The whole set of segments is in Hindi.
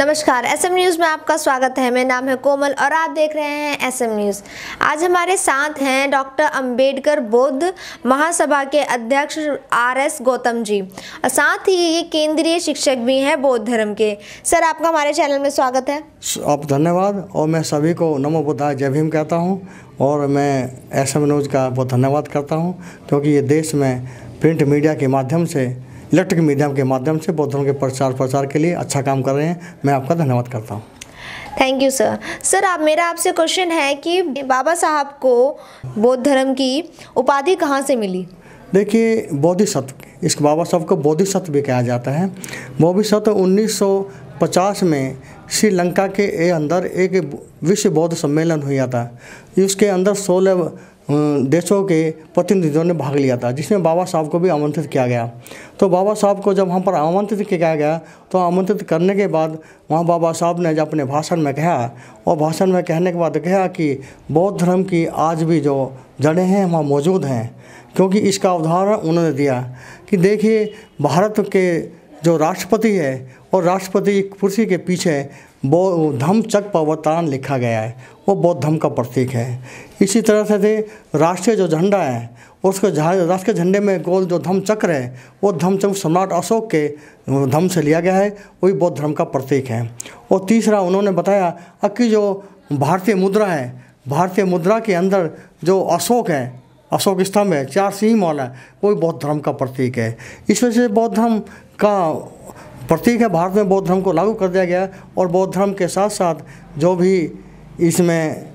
नमस्कार एसएम न्यूज़ में आपका स्वागत है मेरा नाम है कोमल और आप देख रहे हैं एसएम न्यूज़ आज हमारे साथ हैं डॉक्टर अंबेडकर बौद्ध महासभा के अध्यक्ष आरएस गौतम जी और साथ ही ये केंद्रीय शिक्षक भी हैं बौद्ध धर्म के सर आपका हमारे चैनल में स्वागत है आप धन्यवाद और मैं सभी को नमो बुद्धा जय भीम कहता हूँ और मैं एस न्यूज़ का बहुत धन्यवाद करता हूँ क्योंकि तो ये देश में प्रिंट मीडिया के माध्यम से इलेक्ट्रिक मीडियम के माध्यम से बौद्ध धर्म के प्रचार प्रसार के लिए अच्छा काम कर रहे हैं मैं आपका धन्यवाद करता हूँ थैंक यू सर सर आप मेरा आपसे क्वेश्चन है कि बाबा साहब को बौद्ध धर्म की उपाधि कहाँ से मिली देखिए बोधिसत्व इस बाबा साहब को बोधिसत्व भी कहा जाता है बोधिसत्व 1950 में श्रीलंका के अंदर एक विश्व बौद्ध सम्मेलन हुआ था इसके अंदर सोलह देशों के प्रतिनिधियों ने भाग लिया था जिसमें बाबा साहब को भी आमंत्रित किया गया तो बाबा साहब को जब वहाँ पर आमंत्रित किया गया तो आमंत्रित करने के बाद वहाँ बाबा साहब ने जब अपने भाषण में कहा और भाषण में कहने के बाद कहा कि बौद्ध धर्म की आज भी जो जड़ें हैं वहाँ मौजूद हैं क्योंकि इसका उदाहरण उन्होंने दिया कि देखिए भारत के जो राष्ट्रपति है और राष्ट्रपति कुर्सी के पीछे बौ धम चक पवतान लिखा गया है वो बौद्ध धम का प्रतीक है इसी तरह से थे राष्ट्रीय जो झंडा है उसको राष्ट्रीय झंडे में गोल जो धम चक्र है वो धम चक्र सम्राट अशोक के धम से लिया गया है वही बौद्ध धर्म का प्रतीक है और तीसरा उन्होंने बताया कि जो भारतीय मुद्रा है भारतीय मुद्रा के अंदर जो अशोक है अशोक स्तंभ है चार सिंह मॉल है वही बौद्ध धर्म का प्रतीक है इस वजह से बौद्ध धर्म का प्रतीक है भारत में बौद्ध धर्म को लागू कर दिया गया और बौद्ध धर्म के साथ साथ जो भी इसमें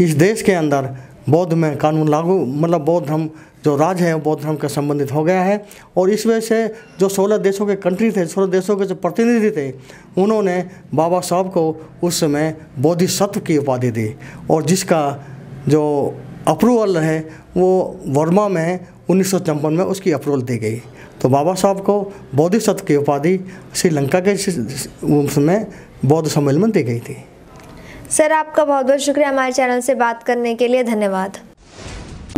इस देश के अंदर बौद्ध में कानून लागू मतलब बौद्ध धर्म जो राज है वो बौद्ध धर्म का संबंधित हो गया है और इस वजह से जो सोलह देशों के कंट्री थे सोलह देशों के जो प्रतिनिधि थे उन्होंने बाबा साहब को उस समय बोधिसत्व की उपाधि दी और जिसका जो अप्रूवल है वो वर्मा में उन्नीस में उसकी अप्रूवल दी गई तो बाबा साहब को बोधिसत्व की उपाधि श्रीलंका के उसमें बौद्ध सम्मेलन में दी गई थी सर आपका बहुत बहुत शुक्रिया हमारे चैनल से बात करने के लिए धन्यवाद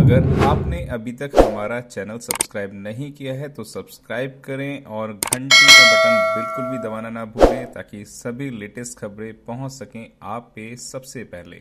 अगर आपने अभी तक हमारा चैनल सब्सक्राइब नहीं किया है तो सब्सक्राइब करें और घंटी का बटन बिल्कुल भी दबाना ना भूलें ताकि सभी लेटेस्ट खबरें पहुंच सकें आप पे सबसे पहले